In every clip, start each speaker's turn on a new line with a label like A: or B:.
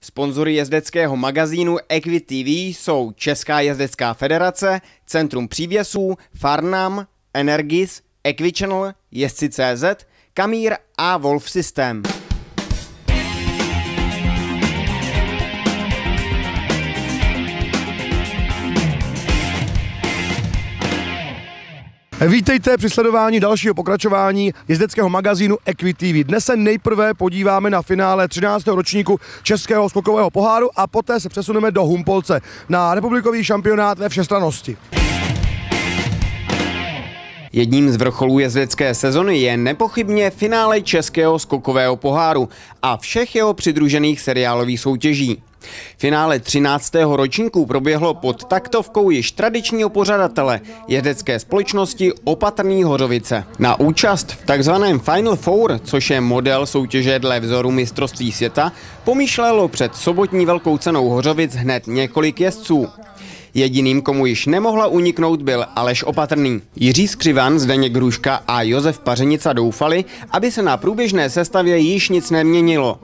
A: Sponzory jezdeckého magazínu Equity TV jsou Česká jezdecká federace, Centrum přívěsů, Farnam, Energis, Equichannel, Jezdci.cz, Kamír a Wolf System. Vítejte při sledování dalšího pokračování jezdeckého magazínu Equity. Dnes se nejprve podíváme na finále 13. ročníku Českého skokového poháru a poté se přesuneme do Humpolce na republikový šampionát ve všestranosti. Jedním z vrcholů jezdecké sezony je nepochybně finále Českého skokového poháru a všech jeho přidružených seriálových soutěží. Finále 13. ročníku proběhlo pod taktovkou již tradičního pořadatele jezdecké společnosti Opatrný Hořovice. Na účast v takzvaném Final Four, což je model soutěže dle vzoru mistrovství světa, pomýšlelo před sobotní velkou cenou Hořovic hned několik jezdců. Jediným, komu již nemohla uniknout, byl Aleš Opatrný. Jiří Skřivan, Zdeněk Hruška a Josef Pařenica doufali, aby se na průběžné sestavě již nic neměnilo.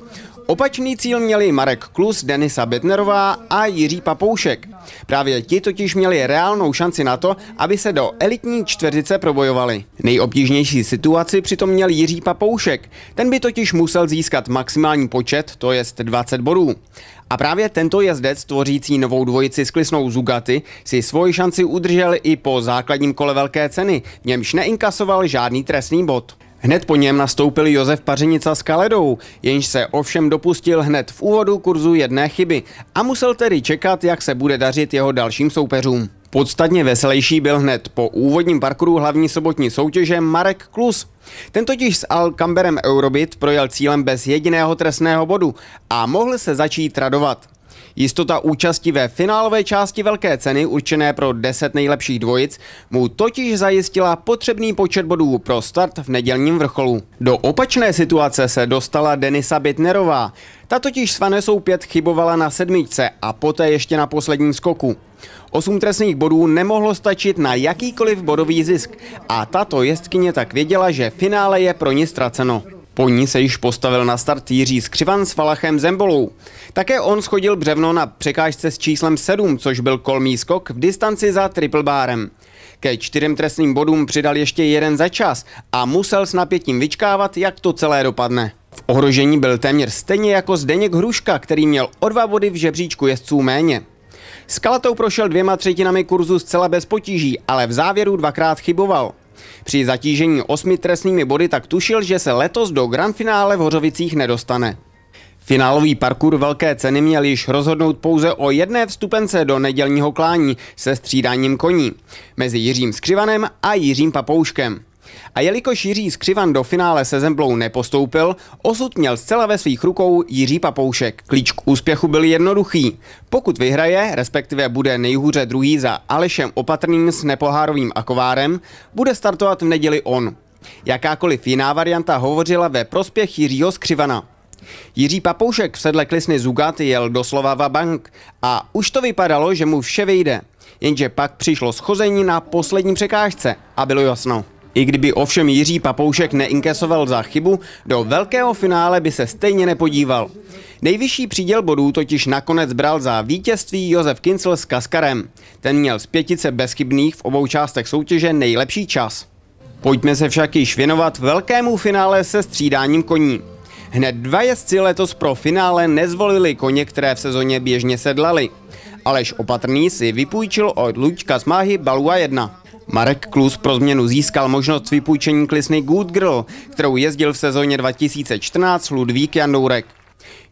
A: Opačný cíl měli Marek Klus, Denisa Bednerová a Jiří Papoušek. Právě ti totiž měli reálnou šanci na to, aby se do elitní čtveřice probojovali. Nejobtížnější situaci přitom měl Jiří Papoušek. Ten by totiž musel získat maximální počet, to jest 20 bodů. A právě tento jezdec, tvořící novou dvojici s klisnou Zugaty, si svoji šanci udržel i po základním kole velké ceny, v němž neinkasoval žádný trestný bod. Hned po něm nastoupil Josef Pařinica s Kaledou, jenž se ovšem dopustil hned v úvodu kurzu jedné chyby a musel tedy čekat, jak se bude dařit jeho dalším soupeřům. Podstatně veselější byl hned po úvodním parkouru hlavní sobotní soutěže Marek Klus. Ten totiž s Alkamberem Eurobit projel cílem bez jediného trestného bodu a mohl se začít radovat. Jistota účasti ve finálové části velké ceny určené pro 10 nejlepších dvojic mu totiž zajistila potřebný počet bodů pro start v nedělním vrcholu. Do opačné situace se dostala Denisa Bitnerová. Ta totiž s Vanesou 5 chybovala na sedmičce a poté ještě na posledním skoku. Osm trestných bodů nemohlo stačit na jakýkoliv bodový zisk a tato jestkyně tak věděla, že finále je pro ní ztraceno. Po ní se již postavil na start Jiří Skřivan s Falachem Zembolou. Také on schodil břevno na překážce s číslem 7, což byl kolmý skok v distanci za triple bárem. Ke čtyřem trestným bodům přidal ještě jeden za čas a musel s napětím vyčkávat, jak to celé dopadne. V ohrožení byl téměř stejně jako Zdeněk Hruška, který měl o dva body v žebříčku jezdců méně. Skalatou prošel dvěma třetinami kurzu zcela bez potíží, ale v závěru dvakrát chyboval. Při zatížení osmi trestnými body tak tušil, že se letos do grand finále v Hořovicích nedostane. Finálový parkour velké ceny měl již rozhodnout pouze o jedné vstupence do nedělního klání se střídáním koní mezi Jiřím Skřivanem a Jiřím Papouškem. A jelikož Jiří Skřivan do finále se Zemblou nepostoupil, osud měl zcela ve svých rukou Jiří Papoušek. Klíč k úspěchu byl jednoduchý. Pokud vyhraje, respektive bude nejhůře druhý za Alešem Opatrným s nepohárovým akovárem, bude startovat v neděli on. Jakákoliv jiná varianta hovořila ve prospěch Jiřího Skřivana. Jiří Papoušek v sedle klisny Zugat jel doslova va bank a už to vypadalo, že mu vše vyjde. Jenže pak přišlo schození na poslední překážce a bylo jasno. I kdyby ovšem Jiří Papoušek neinkasoval za chybu, do velkého finále by se stejně nepodíval. Nejvyšší příděl bodů totiž nakonec bral za vítězství Josef Kincel s Kaskarem. Ten měl z pětice bezchybných v obou částech soutěže nejlepší čas. Pojďme se však již věnovat velkému finále se střídáním koní. Hned dva jezdci letos pro finále nezvolili koně, které v sezóně běžně sedlali. Aleš Opatrný si vypůjčil od Luďka Máhy Balua 1. Marek Klus pro změnu získal možnost vypůjčení klisny Good Girl, kterou jezdil v sezóně 2014 Ludvík Jandourek.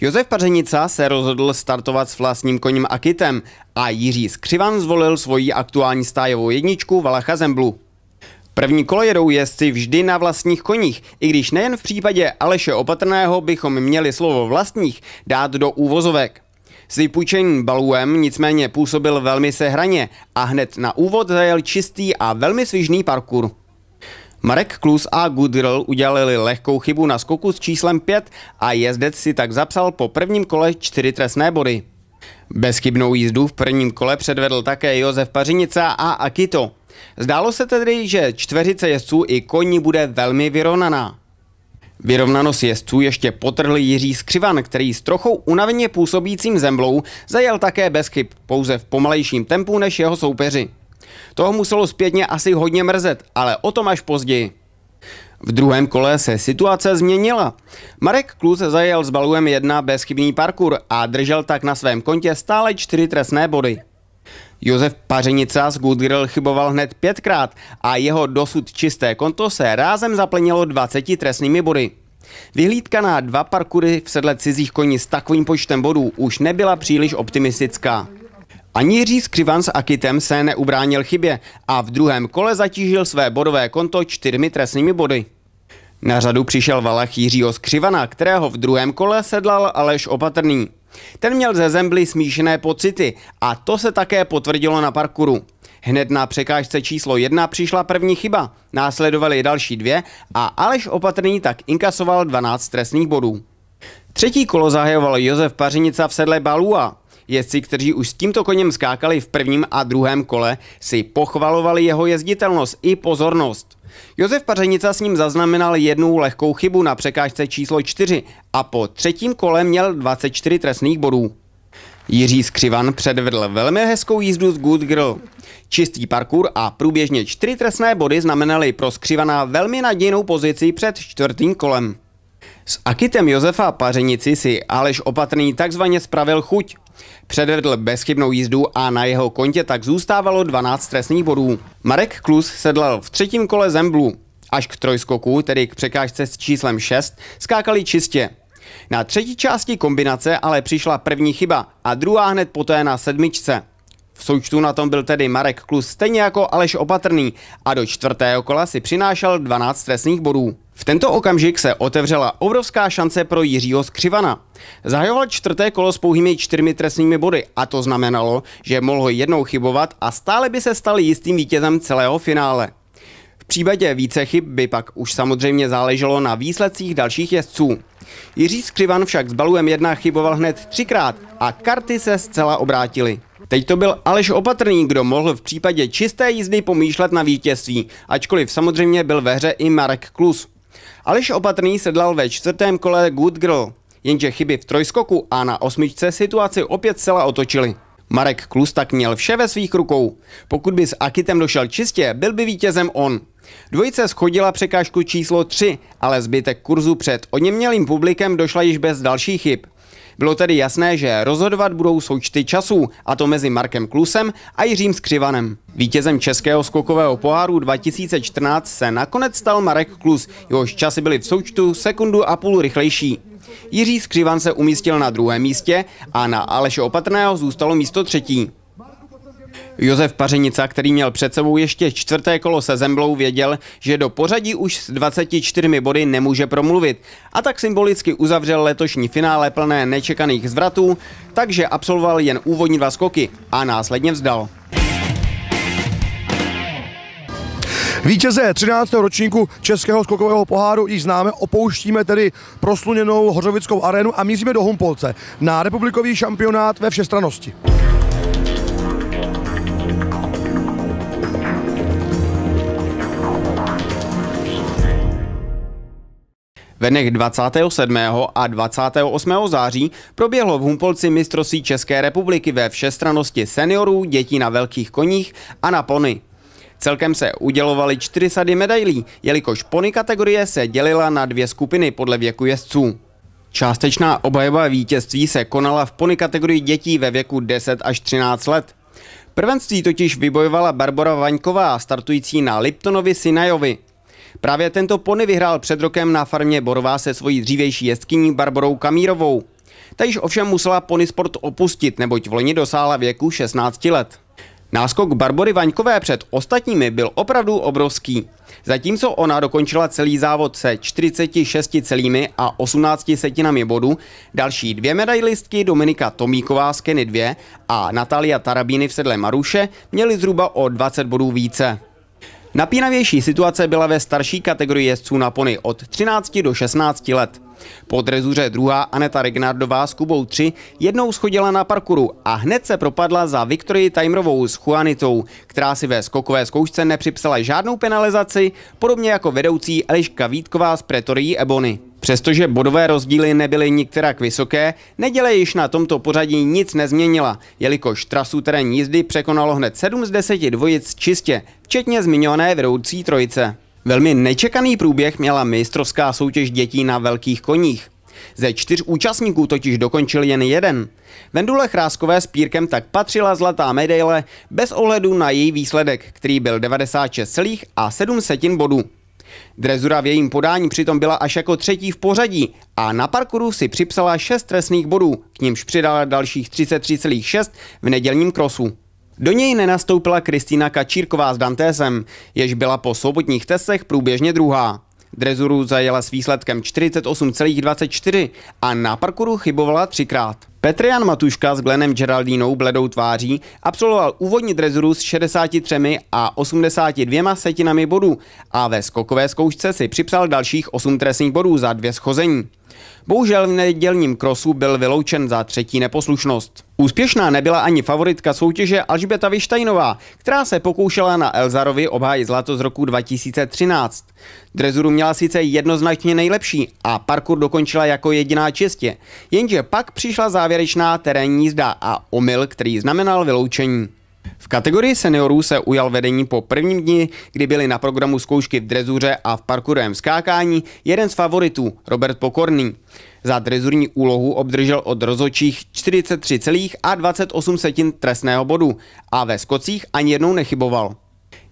A: Josef Pařenica se rozhodl startovat s vlastním koním Akitem a Jiří Skřivan zvolil svoji aktuální stájovou jedničku Valacha Zemblu. První kolo jedou jezdci vždy na vlastních koních, i když nejen v případě Aleše Opatrného bychom měli slovo vlastních dát do úvozovek. S vypůjčeným baluem nicméně působil velmi sehraně a hned na úvod zajel čistý a velmi svižný parkour. Marek Klus a Goodrill udělali lehkou chybu na skoku s číslem 5 a jezdec si tak zapsal po prvním kole čtyři trestné body. Bezchybnou jízdu v prvním kole předvedl také Josef Pařinica a Akito. Zdálo se tedy, že čtveřice jezdců i koni bude velmi vyrovnaná. Vyrovnanost jezdců ještě potrhl Jiří Skřivan, který s trochou unaveně působícím zemblou zajel také bez chyb, pouze v pomalejším tempu než jeho soupeři. Toho muselo zpětně asi hodně mrzet, ale o tom až později. V druhém kole se situace změnila. Marek Klus zajel s baluem 1 bezchybný parkour a držel tak na svém kontě stále čtyři trestné body. Josef Pařenica z Good Grill chyboval hned pětkrát a jeho dosud čisté konto se rázem zaplnilo 20 trestnými body. Vyhlídka na dva parkury v sedle cizích koní s takovým počtem bodů už nebyla příliš optimistická. Ani Jiří Skřivan s Akitem se neubránil chybě a v druhém kole zatížil své bodové konto čtyřmi trestnými body. Na řadu přišel valach Jiřího Skřivana, kterého v druhém kole sedlal Aleš Opatrný. Ten měl ze Zembly smíšené pocity a to se také potvrdilo na parkuru. Hned na překážce číslo jedna přišla první chyba, následovaly další dvě a Aleš Opatrný tak inkasoval 12 trestných bodů. Třetí kolo zahajoval Josef Pařinica v sedle Balua, Jezdci, kteří už s tímto koněm skákali v prvním a druhém kole, si pochvalovali jeho jezditelnost i pozornost. Josef Pařenica s ním zaznamenal jednu lehkou chybu na překážce číslo 4 a po třetím kole měl 24 trestných bodů. Jiří Skřivan předvedl velmi hezkou jízdu z Good Girl. Čistý parkour a průběžně čtyři trestné body znamenaly pro Skřivana velmi nadějnou pozici před čtvrtým kolem. S akitem Josefa Pařenici si Aleš Opatrný takzvaně spravil chuť. Předvedl bezchybnou jízdu a na jeho kontě tak zůstávalo 12 trestných bodů. Marek Klus sedlal v třetím kole Zemblu. Až k trojskoku, tedy k překážce s číslem 6, skákali čistě. Na třetí části kombinace ale přišla první chyba a druhá hned poté na sedmičce. V součtu na tom byl tedy Marek Klus stejně jako Aleš Opatrný a do čtvrtého kola si přinášel 12 trestných bodů. V tento okamžik se otevřela obrovská šance pro Jiřího Skřivana. Zahajoval čtvrté kolo s pouhými čtyřmi trestnými body a to znamenalo, že mohl jednou chybovat a stále by se stal jistým vítězem celého finále. V případě více chyb by pak už samozřejmě záleželo na výsledcích dalších jezdců. Jiří Skřivan však s balujem jedna chyboval hned třikrát a karty se zcela obrátily. Teď to byl Aleš Opatrný, kdo mohl v případě čisté jízdy pomýšlet na vítězství, ačkoliv samozřejmě byl ve hře i Marek Klus. Aleš Opatrný sedlal ve čtvrtém kole Good Girl, jenže chyby v trojskoku a na osmičce situaci opět celá otočili. Marek Klus tak měl vše ve svých rukou. Pokud by s Akitem došel čistě, byl by vítězem on. Dvojice schodila překážku číslo 3, ale zbytek kurzu před oněmělým publikem došla již bez dalších chyb. Bylo tedy jasné, že rozhodovat budou součty časů, a to mezi Markem Klusem a Jiřím Skřivanem. Vítězem českého skokového poháru 2014 se nakonec stal Marek Klus, jehož časy byly v součtu sekundu a půl rychlejší. Jiří Skřivan se umístil na druhém místě a na Aleše Opatrného zůstalo místo třetí. Josef Pařenica, který měl před sebou ještě čtvrté kolo se Zemblou, věděl, že do pořadí už s 24 body nemůže promluvit a tak symbolicky uzavřel letošní finále plné nečekaných zvratů, takže absolvoval jen úvodní dva skoky a následně vzdal. Vítěze 13. ročníku Českého skokového poháru již známe, opouštíme tedy prosluněnou hořovickou arenu a míříme do Humpolce na republikový šampionát ve všestranosti. Ve dnech 27. a 28. září proběhlo v Humpolci mistrovství České republiky ve všestranosti seniorů, dětí na velkých koních a na pony. Celkem se udělovaly čtyři sady medailí, jelikož pony kategorie se dělila na dvě skupiny podle věku jezdců. Částečná obhajoba vítězství se konala v pony kategorii dětí ve věku 10 až 13 let. Prvenství totiž vybojovala Barbara Vaňková, startující na Liptonovi Sinajovi. Právě tento pony vyhrál před rokem na farmě Borová se svojí dřívější jezdkyní Barbarou Kamírovou. Ta již ovšem musela pony sport opustit, neboť v loni dosáhla věku 16 let. Náskok Barbory Vaňkové před ostatními byl opravdu obrovský. Zatímco ona dokončila celý závod se 46 celými a 18 setinami bodů, další dvě medailistky Dominika Tomíková z Keny 2 a Natalia Tarabíny v sedle Maruše měly zhruba o 20 bodů více. Napínavější situace byla ve starší kategorii jezdců na pony od 13 do 16 let. Po drezuře druhá Aneta Regnardová s Kubou 3 jednou schodila na parkuru a hned se propadla za Viktorii Timerovou s Juanitou, která si ve skokové zkoušce nepřipsala žádnou penalizaci, podobně jako vedoucí Eliška Vítková z Pretorií Ebony. Přestože bodové rozdíly nebyly nikterak vysoké, neděle již na tomto pořadí nic nezměnila, jelikož trasu terén jízdy překonalo hned 7 z 10 dvojic čistě, včetně zmiňované vedoucí trojice. Velmi nečekaný průběh měla mistrovská soutěž dětí na velkých koních. Ze čtyř účastníků totiž dokončil jen jeden. Vendule Chráskové s Pírkem tak patřila zlatá medaile bez ohledu na její výsledek, který byl 96,7 bodů. Drezura v jejím podání přitom byla až jako třetí v pořadí a na parkouru si připsala 6 trestných bodů, k nímž přidala dalších 33,6 v nedělním krosu. Do něj nenastoupila Kristýna Kačírková s Dantésem, jež byla po sobotních testech průběžně druhá. Drezuru zajela s výsledkem 48,24 a na parkouru chybovala třikrát. Petrian Matuška s Glenem Geraldinou bledou tváří absolvoval úvodní drezuru s 63 a 82 setinami bodů a ve skokové zkoušce si připsal dalších 8 trestných bodů za dvě schození. Bohužel v nedělním krosu byl vyloučen za třetí neposlušnost. Úspěšná nebyla ani favoritka soutěže Alžběta Vyštajnová, která se pokoušela na Elzarovi obhájit zlato z roku 2013. Drezuru měla sice jednoznačně nejlepší a parkour dokončila jako jediná čistě, jenže pak přišla závěrečná terénní jízda a omyl, který znamenal vyloučení. V kategorii seniorů se ujal vedení po prvním dni, kdy byly na programu zkoušky v drezuře a v parkourovém skákání jeden z favoritů, Robert Pokorný. Za drezurní úlohu obdržel od rozočích 43,28 trestného bodu a ve skocích ani jednou nechyboval.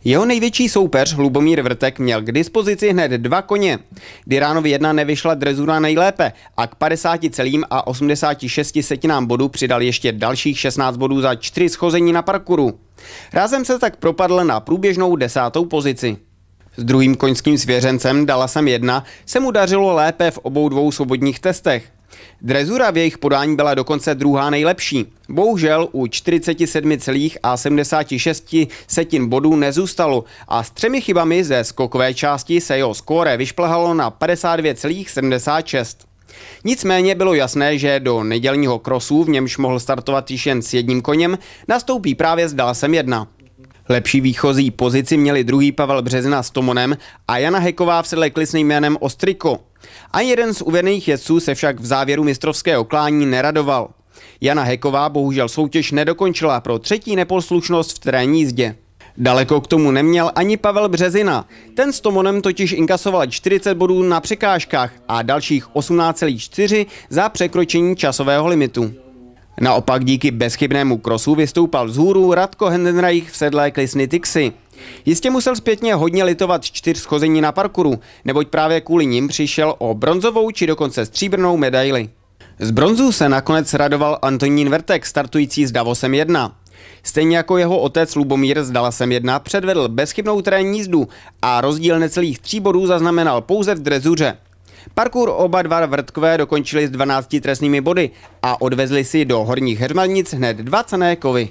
A: Jeho největší soupeř Lubomír Vrtek měl k dispozici hned dva koně. Diránovi jedna nevyšla drezura nejlépe a k 50 celým a 86 setinám bodů přidal ještě dalších 16 bodů za čtyři schození na parkuru. Rázem se tak propadl na průběžnou desátou pozici. S druhým koňským svěřencem Dalasem jedna, se mu dařilo lépe v obou dvou svobodních testech. Drezura v jejich podání byla dokonce druhá nejlepší. Bohužel u 47,76 bodů nezůstalo a s třemi chybami ze skokové části se jeho skóre vyšplhalo na 52,76. Nicméně bylo jasné, že do nedělního krosu, v němž mohl startovat již jen s jedním koněm, nastoupí právě s Dalsem 1. Lepší výchozí pozici měli druhý Pavel Březina s Tomonem a Jana Heková v sedle klisným jménem Ostriko. A jeden z uvedených jezdců se však v závěru mistrovského klání neradoval. Jana Heková bohužel soutěž nedokončila pro třetí neposlušnost v terénní jízdě. Daleko k tomu neměl ani Pavel Březina. Ten s Tomonem totiž inkasoval 40 bodů na překážkách a dalších 18,4 za překročení časového limitu. Naopak díky bezchybnému krosu vystoupal z hůru Radko Hendenreich v sedlé klisny Tixy. Jistě musel zpětně hodně litovat čtyř schození na parkuru, neboť právě kvůli nim přišel o bronzovou či dokonce stříbrnou medaili. Z bronzu se nakonec radoval Antonín Vertek, startující s Davosem 1. Stejně jako jeho otec Lubomír z Dalasem 1 předvedl bezchybnou terénní jízdu a rozdíl necelých tří bodů zaznamenal pouze v drezuře. Parkour oba dva vrtkové dokončili s 12 trestnými body a odvezli si do horních hermanic hned dva cené kovy.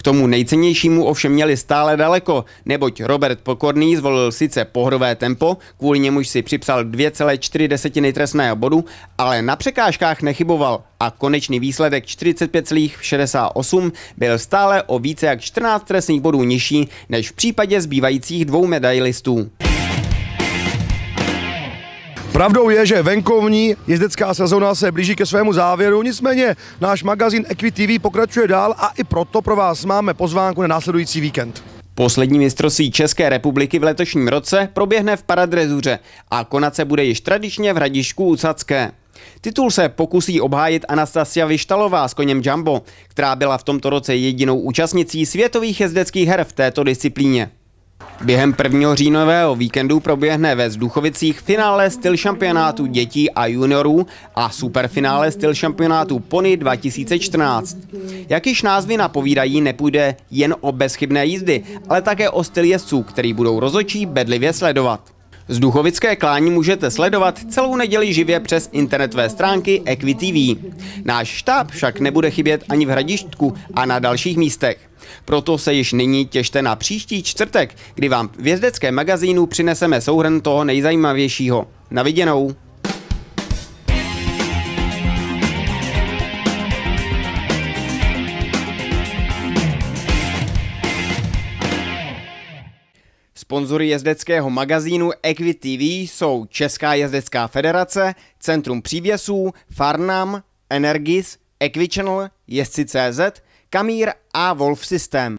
A: K tomu nejcennějšímu ovšem měli stále daleko, neboť Robert Pokorný zvolil sice pohrové tempo, kvůli němuž si připsal 2,4 desetiny trestného bodu, ale na překážkách nechyboval a konečný výsledek 45,68 byl stále o více jak 14 trestných bodů nižší než v případě zbývajících dvou medailistů. Pravdou je, že venkovní jezdecká sezóna se blíží ke svému závěru, nicméně náš magazín Equity TV pokračuje dál a i proto pro vás máme pozvánku na následující víkend. Poslední mistrovství České republiky v letošním roce proběhne v paradrezuře a konat se bude již tradičně v Hradišku Ucacké. Titul se pokusí obhájit Anastasia Vyštalová s koněm Jumbo, která byla v tomto roce jedinou účastnicí světových jezdeckých her v této disciplíně. Během prvního říjnového víkendu proběhne ve Zduchovicích finále styl šampionátu dětí a juniorů a superfinále styl šampionátu Pony 2014. Jak již názvy napovídají, nepůjde jen o bezchybné jízdy, ale také o styl jezdců, který budou rozočí bedlivě sledovat. Z Duchovické klání můžete sledovat celou neděli živě přes internetové stránky EquiTV. Náš štáb však nebude chybět ani v Hradištku a na dalších místech. Proto se již nyní těšte na příští čtvrtek, kdy vám v vězdeckém magazínu přineseme souhrn toho nejzajímavějšího. Na viděnou! Sponzory jezdeckého magazínu Equity jsou Česká jezdecká federace, Centrum přívěsů, Farnam, Energis, Equichannel, Jezdci.cz, Kamír a Wolf System.